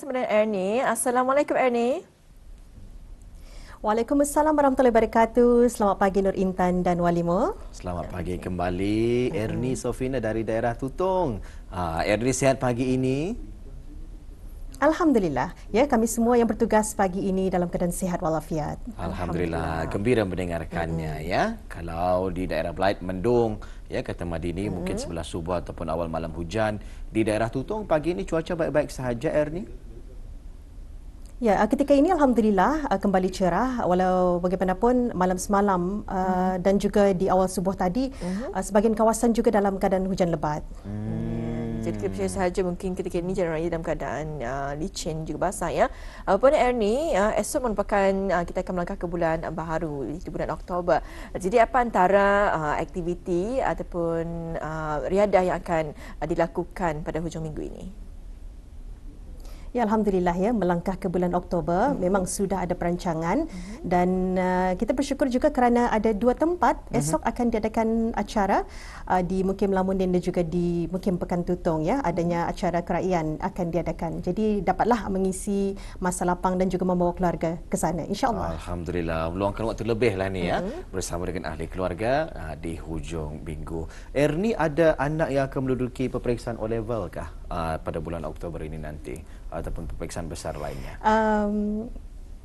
bersama dengan Ernie. Assalamualaikum Ernie. Waalaikumsalam warahmatullahi wabarakatuh. Selamat pagi Nur Intan dan Walimo. Selamat pagi kembali Ernie Sofina dari daerah Tutong. Ah Ernie sihat pagi ini? Alhamdulillah. Ya, kami semua yang bertugas pagi ini dalam keadaan sihat walafiat. Alhamdulillah, Alhamdulillah. gembira mendengarkannya mm-hmm. ya. Kalau di daerah Blight mendung, ya kata Madini mm-hmm. mungkin sebelah subuh ataupun awal malam hujan. Di daerah Tutong pagi ini cuaca baik-baik sahaja Erni. Ya, ah, ketika ini alhamdulillah ah, kembali cerah walau bagaimanapun malam semalam uh-huh. dan juga di awal subuh tadi uh-huh. Hmm. sebagian kawasan juga dalam keadaan hujan lebat. Hmm. Jadi kita hmm. sahaja mungkin ketika ini jalan raya dalam keadaan uh, licin juga basah ya. Apapun Ernie, uh, esok merupakan uh, kita akan melangkah ke bulan uh, baharu iaitu bulan Oktober. Jadi apa antara uh, aktiviti ataupun uh, riadah yang akan uh, dilakukan pada hujung minggu ini? Ya alhamdulillah ya melangkah ke bulan Oktober hmm memang sudah ada perancangan hmm dan uh, kita bersyukur juga kerana ada dua tempat hmm esok akan diadakan acara uh, di Mukim Lamundin dan juga di Mukim Pekan Tutong ya adanya hmm. acara kerajaan akan diadakan. Jadi dapatlah mengisi masa lapang dan juga membawa keluarga ke sana insya-Allah. Alhamdulillah meluangkan waktu lebihlah ni mm-hmm. ya hmm. bersama dengan ahli keluarga uh, di hujung minggu. Erni ada anak yang akan menduduki peperiksaan O level kah uh, pada bulan Oktober ini nanti? ataupun peperiksaan besar lainnya. Um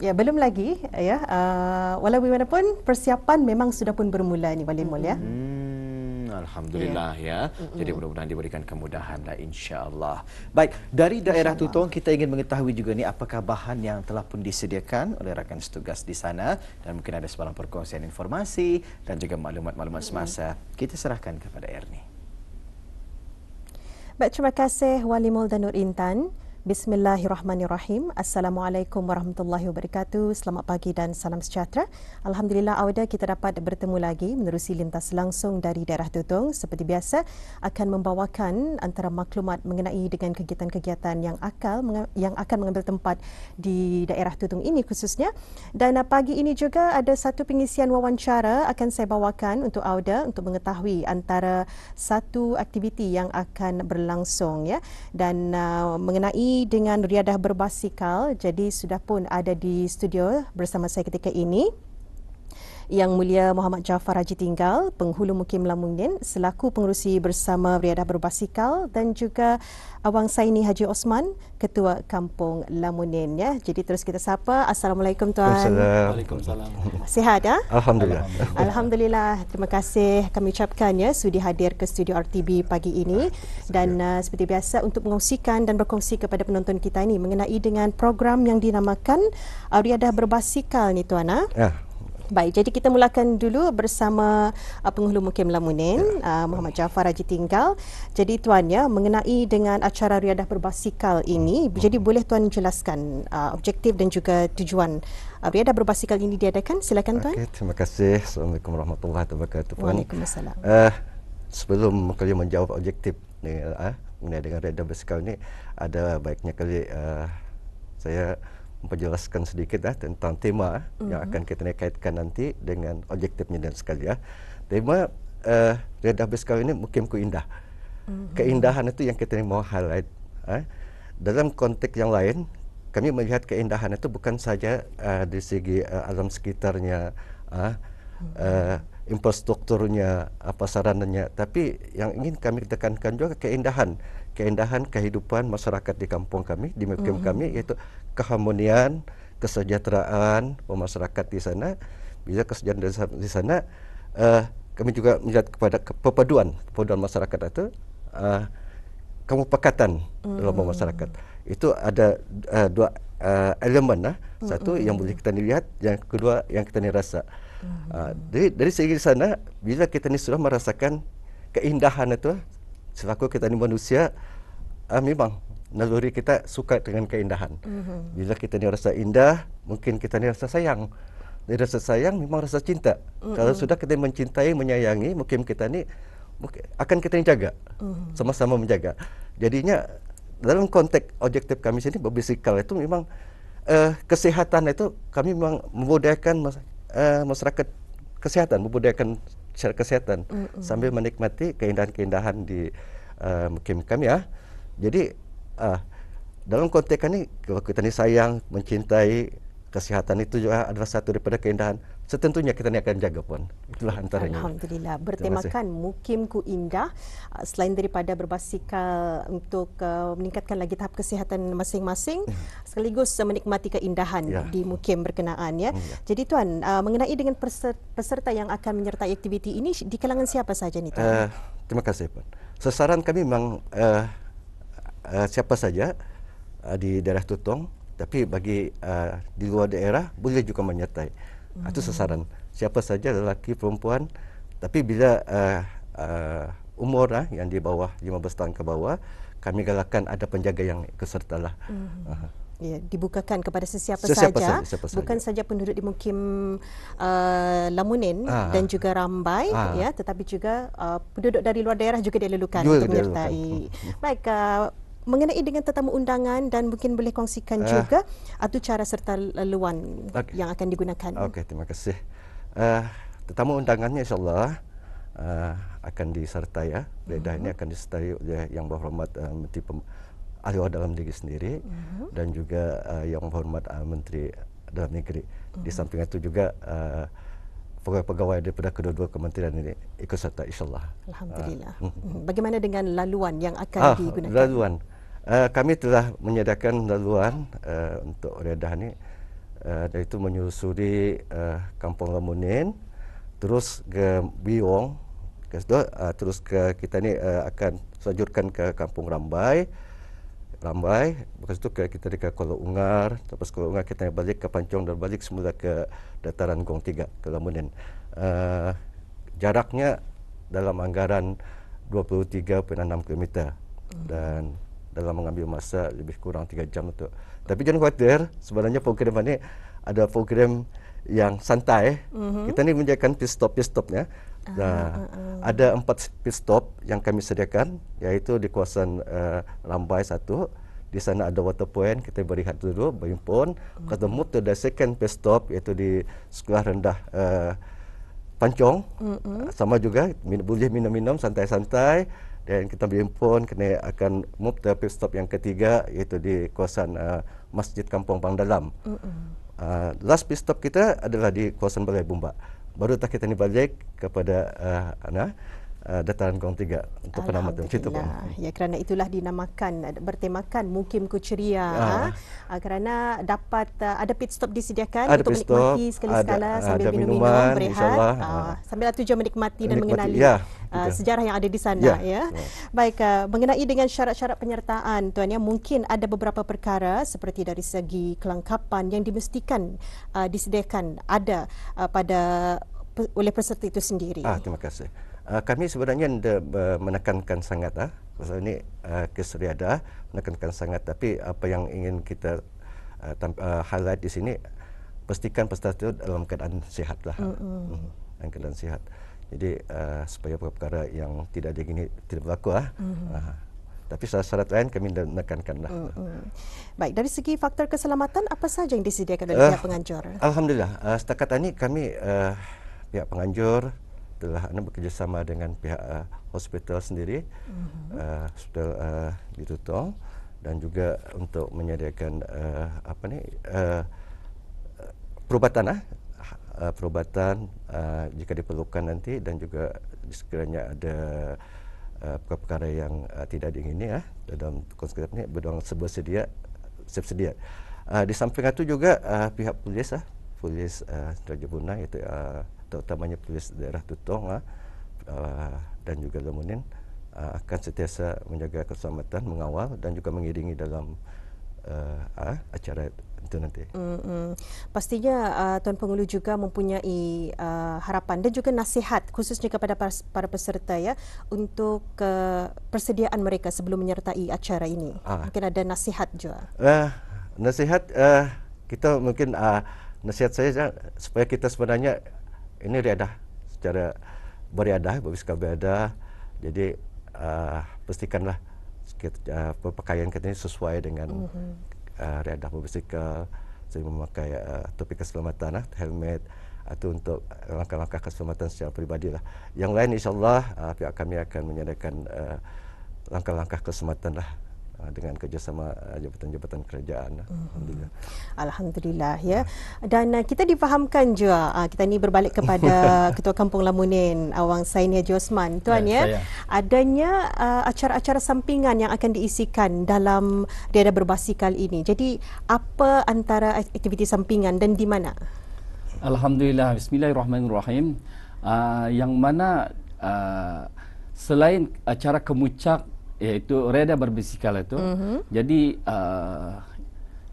ya belum lagi ya. Uh, walau bagaimanapun persiapan memang sudah pun bermula ni Wali Mul ya. Hmm. Alhamdulillah ya. ya. Jadi mudah-mudahan diberikan kemudahan lah insya-Allah. Baik, dari daerah Tutong kita ingin mengetahui juga ni apakah bahan yang telah pun disediakan oleh rakan setugas di sana dan mungkin ada sebarang perkongsian informasi dan juga maklumat-maklumat semasa. Kita serahkan kepada Erni. Baik, terima kasih Wali Mul dan Nur Intan. Bismillahirrahmanirrahim. Assalamualaikum warahmatullahi wabarakatuh. Selamat pagi dan salam sejahtera. Alhamdulillah Auda kita dapat bertemu lagi menerusi lintas langsung dari daerah Tutong. Seperti biasa akan membawakan antara maklumat mengenai dengan kegiatan-kegiatan yang yang akan mengambil tempat di daerah Tutong ini khususnya. Dan uh, pagi ini juga ada satu pengisian wawancara akan saya bawakan untuk Auda untuk mengetahui antara satu aktiviti yang akan berlangsung ya dan uh, mengenai dengan Riadah Berbasikal. Jadi sudah pun ada di studio bersama saya ketika ini. Yang Mulia Muhammad Jafar Haji Tinggal, penghulu Mukim Lamungin, selaku pengurusi bersama Riadah Berbasikal dan juga Awang Saini Haji Osman, Ketua Kampung Lamunin. Ya. Jadi terus kita sapa. Assalamualaikum Tuan. Waalaikumsalam. Sihat ya? Alhamdulillah. Alhamdulillah. Terima kasih kami ucapkan ya, sudi hadir ke studio RTB pagi ini. Dan uh, seperti biasa untuk mengongsikan dan berkongsi kepada penonton kita ini mengenai dengan program yang dinamakan uh, Riadah Berbasikal ni Tuan. Ah. Ya, Baik, jadi kita mulakan dulu bersama uh, penghulu Mukim Lamunin, ya. uh, Muhammad Jaafar Haji Tinggal. Jadi tuannya mengenai dengan acara riadah berbasikal ini, hmm. jadi boleh tuan jelaskan uh, objektif dan juga tujuan uh, riadah berbasikal ini diadakan? Silakan tuan. Okay, terima kasih. Assalamualaikum warahmatullahi wabarakatuh. Waalaikumsalam. Uh, sebelum kalian menjawab objektif ni, uh, mengenai dengan riadah berbasikal ini, ada baiknya kali uh, saya menjelaskan sedikit ya tentang tema mm-hmm. yang mhm. akan kita kaitkan nanti dengan objektifnya dan sekali ya. Tema uh, Redah Beskau ini mukim ku indah. Mm-hmm. Keindahan itu yang kita mau highlight. Eh. Dalam konteks yang lain, kami melihat keindahan itu bukan saja uh, di segi uh, alam sekitarnya, uh, uh, infrastrukturnya, apa sarannya, tapi yang ingin kami tekankan juga keindahan. Keindahan kehidupan masyarakat di kampung kami, di mukim mm-hmm. kami, yaitu keharmonian, kesejahteraan masyarakat di sana. Bila kesejahteraan di sana, uh, kami juga melihat kepada perpaduan, perpaduan masyarakat itu, uh, eh, kemupakatan mm. dalam masyarakat. Itu ada uh, dua uh, elemen. Lah. Satu mm-hmm. yang boleh kita lihat, yang kedua yang kita rasa. Mm-hmm. Uh, ah, dari, dari segi sana, bila kita ni sudah merasakan keindahan itu, selaku kita ni manusia, uh, memang naluri kita suka dengan keindahan. Mm-hmm. Bila kita ni rasa indah, mungkin kita ni rasa sayang. Dari rasa sayang memang rasa cinta. Mm-hmm. Kalau sudah kita mencintai, menyayangi, mungkin kita ni akan kita ni jaga. Mm-hmm. Sama-sama menjaga. Jadinya dalam konteks objektif kami sini berbisikal itu memang uh, kesehatan itu kami memang membudayakan mas, uh, masyarakat kesehatan, membudayakan secara kesehatan mm-hmm. sambil menikmati keindahan-keindahan di uh, mukim kami ya. Jadi uh, dalam konteks ini kalau kita ni sayang mencintai kesihatan itu juga adalah satu daripada keindahan setentunya kita ni akan jaga pun itulah antaranya alhamdulillah bertemakan mukimku indah ah, selain daripada berbasikal untuk ah, meningkatkan lagi tahap kesihatan masing-masing hmm. sekaligus menikmati keindahan ya. di mukim berkenaan ya. Hmm, ya jadi tuan mengenai dengan peserta yang akan menyertai aktiviti ini di kalangan siapa saja ni tuan uh, terima kasih pun sasaran kami memang uh, Ah, siapa saja uh, di daerah Tutong tapi bagi uh, di luar daerah boleh juga menyertai. Hmm. Itu sasaran. Siapa saja lelaki perempuan tapi bila uh, uh, umur uh, yang di bawah 15 tahun ke bawah kami galakkan ada penjaga yang kesertalah. Hmm. Ya, dibukakan kepada sesiapa, sesiapa saja, sahaja, sesiapa bukan saja penduduk di mukim uh, Lamunin ah. dan juga Rambai, ah. ya, tetapi juga uh, penduduk dari luar daerah juga dilelukan untuk menyertai. Hmm, hmm. Baik, uh, mengenai dengan tetamu undangan dan mungkin boleh kongsikan uh, juga atau cara serta laluan okay. yang akan digunakan. Okey, terima kasih. Uh, tetamu undangannya insyaAllah uh, akan disertai ya. Uh, uh-huh. ini mhm. akan disertai oleh yang berhormat uh, Menteri Pem- Ahli Wadah Dalam Negeri sendiri uh-huh. dan juga uh, yang berhormat uh, Menteri Dalam Negeri. Uh-huh. Di mhm. samping itu juga uh, pegawai-pegawai daripada kedua-dua kementerian ini ikut serta insyaAllah. Alhamdulillah. Uh. Bagaimana dengan laluan yang akan ah, digunakan? Laluan uh, kami telah menyediakan laluan uh, untuk redah ini, uh, eh, iaitu menyusuri uh, kampung Lamunin terus ke Biwong ke situ, uh, terus ke kita ini uh, akan selanjutkan ke kampung Rambai Rambai lepas itu ke, kita di ke Kuala Ungar lepas Kuala Ungar kita balik ke Pancong dan balik semula ke dataran Gong Tiga ke Lamunin uh, jaraknya dalam anggaran 23.6 km dan dalam mengambil masa lebih kurang 3 jam untuk. Tapi jangan khawatir, sebenarnya program ini ada program yang santai. Mm-hmm. Kita ni menyediakan pit stop pit stopnya. Uh, uh, uh. Ada empat pit stop yang kami sediakan, yaitu di kawasan uh, Rambai satu. Di sana ada water point, kita beri hati dulu, berhimpun. Mm-hmm. Ketemu tu ada second pit stop, iaitu di sekolah rendah uh, Pancong. Mm-hmm. Sama juga, boleh minum-minum santai-santai dan kita ambil handphone kena akan move to pit stop yang ketiga iaitu di kawasan uh, Masjid Kampung Bang Dalam. Uh, last pit stop kita adalah di kawasan Balai Bumbak. Baru tak kita ni balik kepada uh, Ana uh, dataran Gong Tiga untuk penamat itu pun. Ya kerana itulah dinamakan bertemakan Mukim Kuceria ha. ha, kerana dapat uh, ada pit stop disediakan ada untuk stop, menikmati sekali-sekala sambil minum minuman berehat insyaallah ha. ha, sambil tujuan menikmati, menikmati dan mengenali ya. Uh, sejarah yang ada di sana ya. ya. Baik uh, mengenai dengan syarat-syarat penyertaan tuannya mungkin ada beberapa perkara seperti dari segi kelengkapan yang dimestikan uh, disediakan ada uh, pada oleh peserta itu sendiri. Ah terima kasih. Ah, kami sebenarnya de, be, ah, menekankan sangat ah pasal ini uh, ah, kesriada menekankan sangat tapi apa yang ingin kita uh, uh, highlight di sini pastikan peserta itu dalam keadaan sihatlah. Mm-hmm. Hmm, dalam keadaan sihat. Jadi uh, supaya perkara yang tidak diingini tidak berlaku ah. Mm-hmm. Uh, tapi syarat-syarat lain kami menekankanlah. Mm, mm. Baik, dari segi faktor keselamatan apa sahaja yang disediakan oleh uh, pihak penganjur? Alhamdulillah, uh, setakat ini kami uh, pihak penganjur telah anda bekerjasama dengan pihak uh, hospital sendiri uh-huh. uh, hospital uh, di Tutong dan juga untuk menyediakan uh, apa ni uh, perubatan ah uh, perubatan uh, jika diperlukan nanti dan juga sekiranya ada uh, perkara-perkara yang uh, tidak diingini ah uh, dalam konsep ni berdoang sebab siap sedia uh, di samping itu juga uh, pihak polis ah uh, polis uh, Raja Bunai itu uh, terutamanya polis daerah Tutong uh, ah, ah, dan juga Lemunin uh, akan sentiasa menjaga keselamatan, mengawal dan juga mengiringi dalam uh, uh, acara itu nanti. Mm-hmm. Pastinya uh, Tuan Pengulu juga mempunyai uh, harapan dan juga nasihat khususnya kepada para, para peserta ya untuk uh, persediaan mereka sebelum menyertai acara ini. Uh. Mungkin ada nasihat juga. Uh, nasihat uh, kita mungkin uh, nasihat saya supaya kita sebenarnya ini riadah secara beriadah berfisikal beriadah jadi uh, pastikanlah kita, uh, pakaian kita ini sesuai dengan uh, riadah berfisikal saya memakai uh, ah, topi keselamatan lah, helmet atau untuk langkah-langkah keselamatan secara peribadi lah. Yang lain insyaAllah uh, pihak kami akan menyediakan uh, langkah-langkah keselamatan lah. Ah, dengan kerjasama ah, jabatan-jabatan kerajaan. Lah. Mhm. Alhamdulillah. Alhamdulillah ya. Dan ah, kita difahamkan juga kita ni berbalik kepada Ketua Kampung Lamunin Awang Sainia Josman tuan ya. ya adanya acara-acara sampingan yang akan diisikan dalam diada berbasi kali ini. Jadi apa antara aktiviti sampingan dan di mana? Alhamdulillah bismillahirrahmanirrahim. Uh, yang mana uh, selain acara kemuncak iaitu radar berbisikal itu. Mm -hmm. Jadi uh,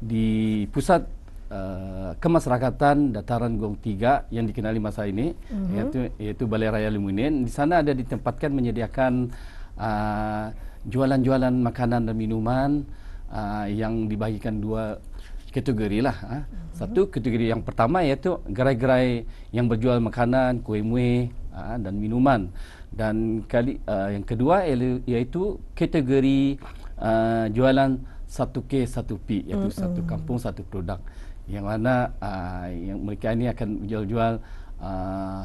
di pusat uh, kemasyarakatan dataran Gong 3 yang dikenali masa ini mm -hmm. yaitu yaitu Balai Raya Limunin, di sana ada ditempatkan menyediakan uh, jualan-jualan uh, makanan dan minuman uh, yang dibahagikan dua kategori lah. Uh. Mm -hmm. Satu kategori yang pertama iaitu gerai-gerai yang berjual makanan, kuih-muih uh, dan minuman dan kali uh, yang kedua iaitu kategori uh, jualan satu k satu p iaitu mm-hmm. satu kampung satu produk yang mana uh, yang mereka ini akan jual-jual uh,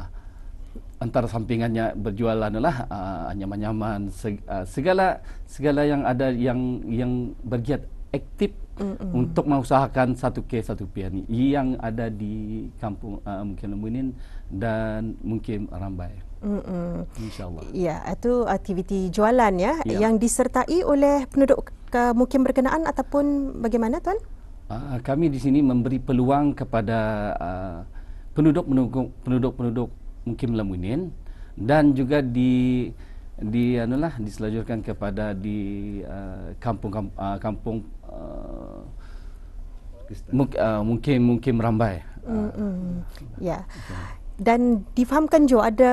antara sampingannya berjualan adalah uh, nyaman-nyaman seg- uh, segala segala yang ada yang yang bergiat aktif Mm-mm. untuk mengusahakan satu k satu p ini yang ada di kampung uh, mungkin Lembunin dan mungkin Rambai. Mm-mm. InsyaAllah. Ya, itu aktiviti jualan ya, ya. yang disertai oleh penduduk ke, mungkin berkenaan ataupun bagaimana Tuan? Ah, ah, kami di sini memberi peluang kepada ah, penduduk, penduduk, penduduk penduduk mungkin Lamunin dan juga di di anulah diselajurkan kepada di uh, kampung kampung, uh, kampung uh, mungkin mungkin Rambai. mm-hmm. Ya. Yeah. Okay dan difahamkan juga ada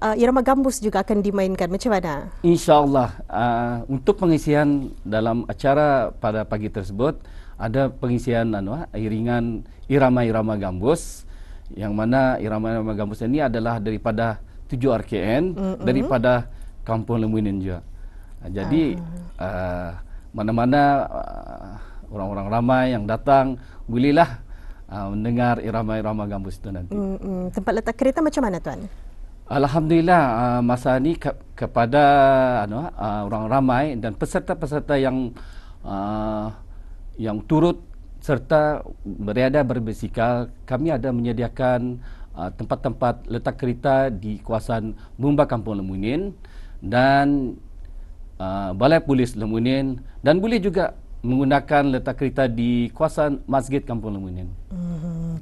uh, irama gambus juga akan dimainkan macam mana insyaallah uh, untuk pengisian dalam acara pada pagi tersebut ada pengisian anu ah, iringan irama-irama gambus yang mana irama-irama gambus ini adalah daripada 7 RKN mm-hmm. daripada Kampung Lemuinin juga. Jadi uh. Uh, mana-mana uh, orang-orang ramai yang datang bolehlah uh, mendengar irama-irama gambus itu nanti. Mm-mm. Tempat letak kereta macam mana tuan? Alhamdulillah uh, masa ini ke- kepada ano uh, orang ramai dan peserta-peserta yang uh, yang turut serta berada berbesikal kami ada menyediakan uh, tempat-tempat letak kereta di kawasan Bumba Kampung Lemunin dan uh, Balai Polis Lemunin dan boleh juga menggunakan letak kereta di kawasan Masjid Kampung Lemunin. hmm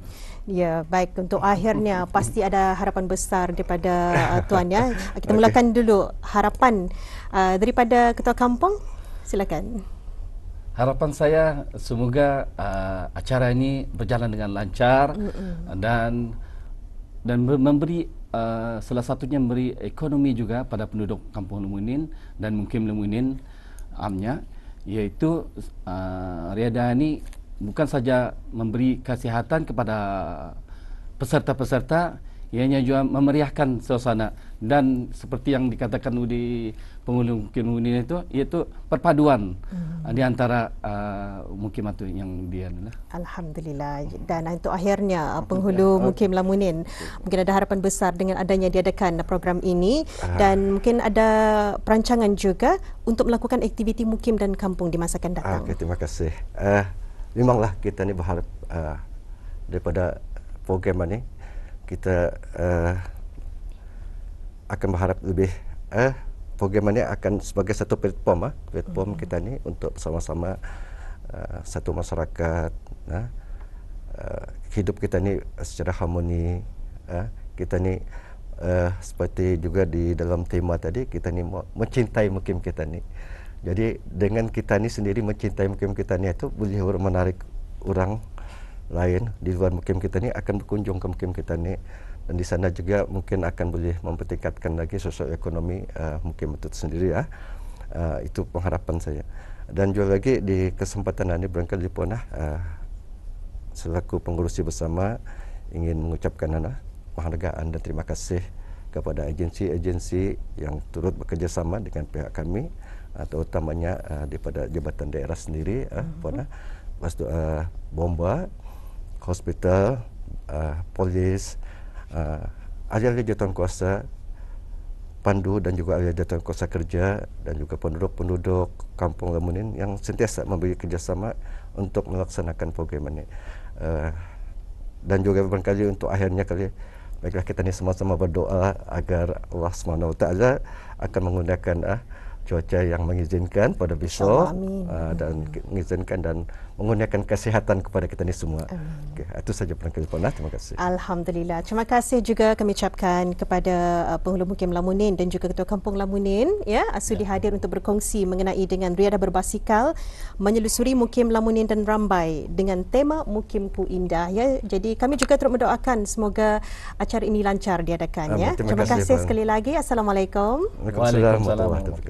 Ya, baik. Untuk akhirnya, pasti ada harapan besar daripada uh, Tuan. Ya. Kita okay. mulakan dulu harapan uh, daripada Ketua Kampung. Silakan. Harapan saya semoga uh, acara ini berjalan dengan lancar mm-hmm. dan dan memberi uh, salah satunya memberi ekonomi juga pada penduduk Kampung Lemunin dan mungkin Lemunin amnya. Um, iaitu uh, ah, riadah ini bukan saja memberi kasihatan kepada peserta-peserta ianya juga memeriahkan suasana dan seperti yang dikatakan di penghulu mungkin ini itu iaitu perpaduan hmm. di antara uh, mungkin itu yang dia lah. Alhamdulillah dan untuk akhirnya uh, penghulu okay. mungkin Lamunin mungkin ada harapan besar dengan adanya diadakan program ini dan mungkin ada perancangan juga untuk melakukan aktiviti mukim dan kampung di masa akan datang. Okay, terima kasih. Uh, memanglah kita ni berharap uh, daripada program ini kita uh, akan berharap lebih uh, eh, program ini akan sebagai satu platform uh, platform mm-hmm. kita ni untuk sama-sama uh, satu masyarakat uh, uh, hidup kita ni secara harmoni uh, kita ni uh, seperti juga di dalam tema tadi kita ni mencintai mukim kita ni jadi dengan kita ni sendiri mencintai mukim kita ni itu boleh menarik orang lain di luar mukim kita ni akan berkunjung ke mukim kita ni dan di sana juga mungkin akan boleh mempertingkatkan lagi sosial ekonomi uh, mukim itu sendiri ya. Uh, itu pengharapan saya. Dan juga lagi di kesempatan ini berangkat di Ponah uh, eh, selaku pengurusi bersama ingin mengucapkan nana ah, penghargaan dan terima kasih kepada agensi-agensi yang turut bekerjasama dengan pihak kami atau utamanya uh, daripada jabatan daerah sendiri uh, uh-huh. Mhm. Ponah Mas uh, Bomba hospital, uh, polis, uh, ahli-ahli jawatan kuasa, pandu dan juga ahli jawatan kuasa kerja dan juga penduduk-penduduk kampung Lemunin yang sentiasa memberi kerjasama untuk melaksanakan program ini. Uh, dan juga beberapa kali untuk akhirnya kali baiklah kita ni sama-sama berdoa agar Allah SWT akan menggunakan uh, cuaca yang mengizinkan pada besok uh, dan mengizinkan dan mengurniakan kesihatan kepada kita ni semua. Okay, itu saja penangkal pernah. Terima kasih. Alhamdulillah. Terima kasih juga kami ucapkan kepada ah, penghulu mukim Lamunin dan juga Ketua Kampung Lamunin ya, sudi ya. hadir untuk berkongsi mengenai dengan Riada Berbasikal menyelusuri mukim Lamunin dan Rambai dengan tema mukim ku Indah. Ya. Jadi kami juga turut mendoakan semoga acara ini lancar diadakan. Ya. Terima, terima, kasih, kasih sekali lagi. Assalamualaikum. Waalaikumsalam. Waalaikumsalam.